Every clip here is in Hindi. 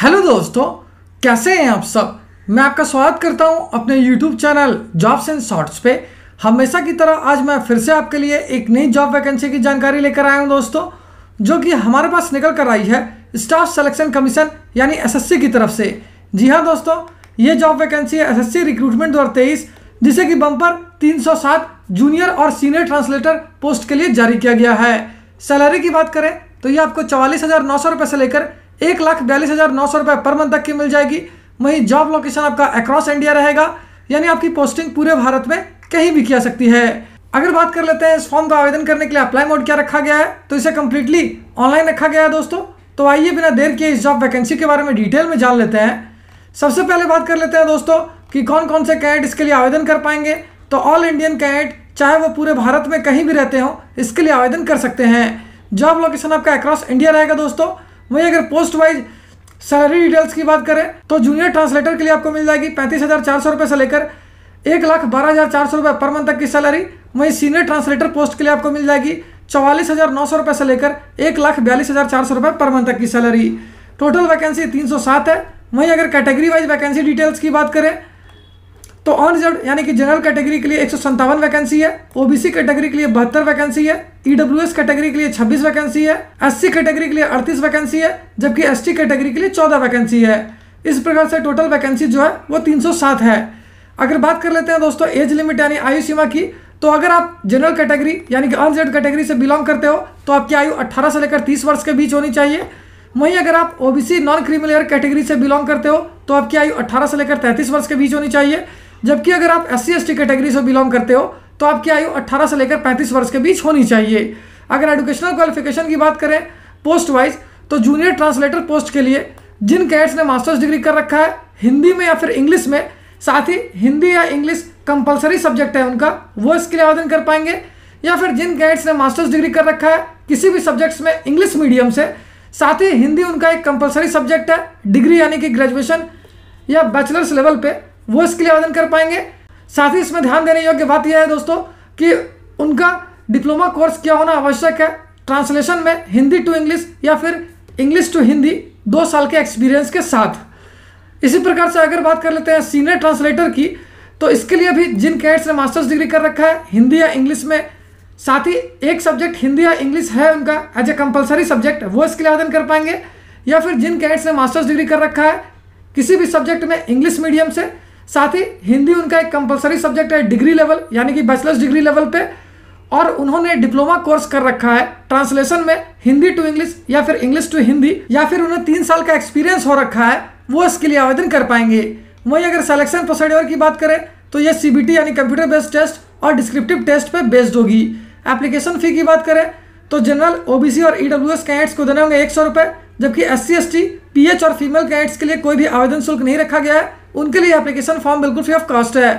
हेलो दोस्तों कैसे हैं आप सब मैं आपका स्वागत करता हूं अपने YouTube channel jobs and shorts पे हमेशा की तरह आज मैं फिर से आपके लिए एक नई जॉब वैकेंसी की जानकारी लेकर आया हूं दोस्तों जो कि हमारे पास निकल कर आई है स्टाफ सिलेक्शन कमीशन यानी एसएससी की तरफ से जी हाँ दोस्तों ये जॉब वैकेंसी है एस रिक्रूटमेंट दो जिसे कि बम्पर 307 जूनियर और सीनियर ट्रांसलेटर पोस्ट के लिए जारी किया गया है सैलरी की बात करें तो ये आपको चवालीस हज़ार नौ सौ रुपये से लेकर एक लाख बयालीस हज़ार नौ सौ रुपये पर मंथ तक की मिल जाएगी वहीं जॉब लोकेशन आपका अक्रॉस इंडिया रहेगा यानी आपकी पोस्टिंग पूरे भारत में कहीं भी किया सकती है अगर बात कर लेते हैं इस फॉर्म का आवेदन करने के लिए अप्लाई मोड क्या रखा गया है तो इसे कम्प्लीटली ऑनलाइन रखा गया है दोस्तों तो आइए बिना देर किए इस जॉब वैकेंसी के बारे में डिटेल में जान लेते हैं सबसे पहले बात कर लेते हैं दोस्तों कि कौन कौन से कैंडिडेट इसके लिए आवेदन कर पाएंगे तो ऑल इंडियन कैंडिडेट चाहे वो पूरे भारत में कहीं भी रहते हो इसके लिए आवेदन कर सकते हैं जॉब लोकेशन आपका अक्रॉस इंडिया रहेगा दोस्तों वहीं अगर पोस्ट वाइज सैलरी डिटेल्स की बात करें तो जूनियर ट्रांसलेटर के लिए आपको मिल जाएगी पैंतीस हज़ार चार सौ रुपये से लेकर एक लाख बारह हज़ार चार सौ रुपये पर मंथ तक की सैलरी वहीं सीनियर ट्रांसलेटर पोस्ट के लिए आपको मिल जाएगी चौवालीस हज़ार नौ सौ रुपये से लेकर एक लाख बयालीस हज़ार चार सौ रुपये पर मंथ तक की सैलरी टोटल वैकेंसी तीन सौ सात है वहीं अगर कैटेगरी वाइज वैकेंसी डिटेल्स की बात करें तो अनरिजर्व यानी कि जनरल कैटेगरी के लिए एक वैकेंसी है ओबीसी कैटेगरी के लिए बहत्तर वैकेंसी है ईडब्ल्यू e कैटेगरी के लिए 26 वैकेंसी है एससी कैटेगरी के लिए 38 वैकेंसी है जबकि एसटी कैटेगरी के लिए 14 वैकेंसी है इस प्रकार से टोटल वैकेंसी जो है वो 307 है अगर बात कर लेते हैं दोस्तों एज लिमिट यानी आयु सीमा की तो अगर आप जनरल कैटेगरी यानी कि अनजेड कैटेगरी से बिलोंग करते हो तो आपकी आयु अट्ठारह से लेकर तीस वर्ष के बीच होनी चाहिए वहीं अगर आप ओबीसी नॉन क्रीमिलेयर कैटेगरी से बिलोंग करते हो तो आपकी आयु 18 से लेकर 33 वर्ष के बीच होनी चाहिए जबकि अगर आप एस सी कैटेगरी से बिलोंग करते हो तो आपकी आयु 18 से लेकर 35 वर्ष के बीच होनी चाहिए अगर एडुकेशनल क्वालिफिकेशन की बात करें पोस्ट वाइज तो जूनियर ट्रांसलेटर पोस्ट के लिए जिन कैट्स ने मास्टर्स डिग्री कर रखा है हिंदी में या फिर इंग्लिश में साथ ही हिंदी या इंग्लिश कंपलसरी सब्जेक्ट है उनका वो इसके लिए आवेदन कर पाएंगे या फिर जिन कैट्स ने मास्टर्स डिग्री कर रखा है किसी भी सब्जेक्ट्स में इंग्लिश मीडियम से साथ ही हिंदी उनका एक कंपलसरी सब्जेक्ट है डिग्री यानी कि ग्रेजुएशन या बैचलर्स लेवल पे वो इसके लिए आवेदन कर पाएंगे साथ ही इसमें ध्यान देने योग्य बात यह है दोस्तों कि उनका डिप्लोमा कोर्स क्या होना आवश्यक है ट्रांसलेशन में हिंदी टू इंग्लिश या फिर इंग्लिश टू हिंदी दो साल के एक्सपीरियंस के साथ इसी प्रकार से अगर बात कर लेते हैं सीनियर ट्रांसलेटर की तो इसके लिए भी जिन कैट्स ने मास्टर्स डिग्री कर रखा है हिंदी या इंग्लिश में साथ ही एक सब्जेक्ट हिंदी या इंग्लिश है उनका एज ए कंपलसरी सब्जेक्ट वो इसके लिए आवेदन कर पाएंगे या फिर जिन कैट्स ने मास्टर्स डिग्री कर रखा है किसी भी सब्जेक्ट में इंग्लिश मीडियम से साथ ही हिंदी उनका एक कंपलसरी सब्जेक्ट है डिग्री लेवल यानी कि बैचलर्स डिग्री लेवल पे और उन्होंने डिप्लोमा कोर्स कर रखा है ट्रांसलेशन में हिंदी टू इंग्लिश या फिर इंग्लिश टू हिंदी या फिर उन्हें तीन साल का एक्सपीरियंस हो रखा है वो इसके लिए आवेदन कर पाएंगे वहीं अगर सेलेक्शन प्रोसीड्योर की बात करें तो यह सी यानी कंप्यूटर बेस्ड टेस्ट और डिस्क्रिप्टिव टेस्ट पर बेस्ड होगी एप्लीकेशन फ़ी की बात करें तो जनरल ओबीसी और ईडब्ल्यू एस कैंडिडेट्स को देने होंगे एक सौ रुपये जबकि S C S T P H और फीमेल कैंडेट्स के लिए कोई भी आवेदन शुल्क नहीं रखा गया है उनके लिए एप्लीकेशन फॉर्म बिल्कुल फ्री ऑफ कॉस्ट है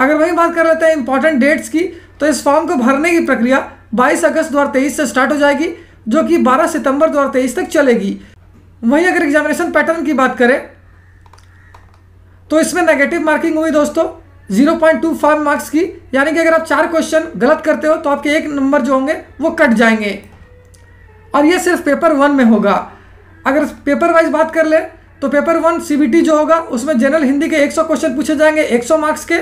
अगर वही बात कर लेते हैं इंपॉर्टेंट डेट्स की तो इस फॉर्म को भरने की प्रक्रिया 22 अगस्त 2023 से स्टार्ट हो जाएगी जो कि 12 सितंबर 2023 तक चलेगी वहीं अगर एग्जामिनेशन पैटर्न की बात करें तो इसमें नेगेटिव मार्किंग हुई दोस्तों 0.25 मार्क्स की यानी कि अगर आप चार क्वेश्चन गलत करते हो तो आपके एक नंबर जो होंगे वो कट जाएंगे और ये सिर्फ पेपर वन में होगा अगर पेपर वाइज बात कर लें तो पेपर वन सी जो होगा उसमें जनरल हिंदी के 100 क्वेश्चन पूछे जाएंगे 100 मार्क्स के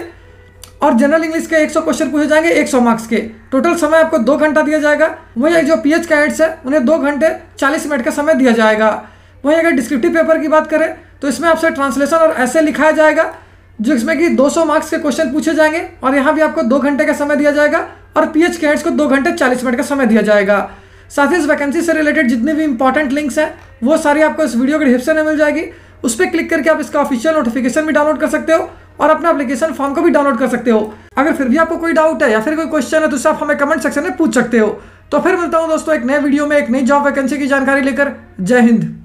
और जनरल इंग्लिश के 100 क्वेश्चन पूछे जाएंगे 100 मार्क्स के टोटल समय आपको दो घंटा दिया जाएगा वहीं एक जो पी एच कैडेट्स है उन्हें दो घंटे चालीस मिनट का समय दिया जाएगा वहीं अगर डिस्क्रिप्टिव पेपर की बात करें तो इसमें आपसे ट्रांसलेशन और ऐसे लिखाया जाएगा जो इसमें कि दो मार्क्स के क्वेश्चन पूछे जाएंगे और यहाँ भी आपको दो घंटे का समय दिया जाएगा और पी एच को दो घंटे चालीस मिनट का समय दिया जाएगा साथ ही इस वैकेंसी से रिलेटेड जितने भी इंपॉर्टेंट लिंक्स हैं वो सारी आपको इस वीडियो के डिस्क्रिप्शन में मिल जाएगी उस पर क्लिक करके आप इसका ऑफिशियल नोटिफिकेशन भी डाउनलोड कर सकते हो और अपना एप्लीकेशन फॉर्म को भी डाउनलोड कर सकते हो अगर फिर भी आपको कोई डाउट है या फिर कोई क्वेश्चन है तो आप हमें कमेंट सेक्शन में पूछ सकते हो तो फिर मिलता हूँ दोस्तों एक नए वीडियो में एक नई जॉब वैकेंसी की जानकारी लेकर जय हिंद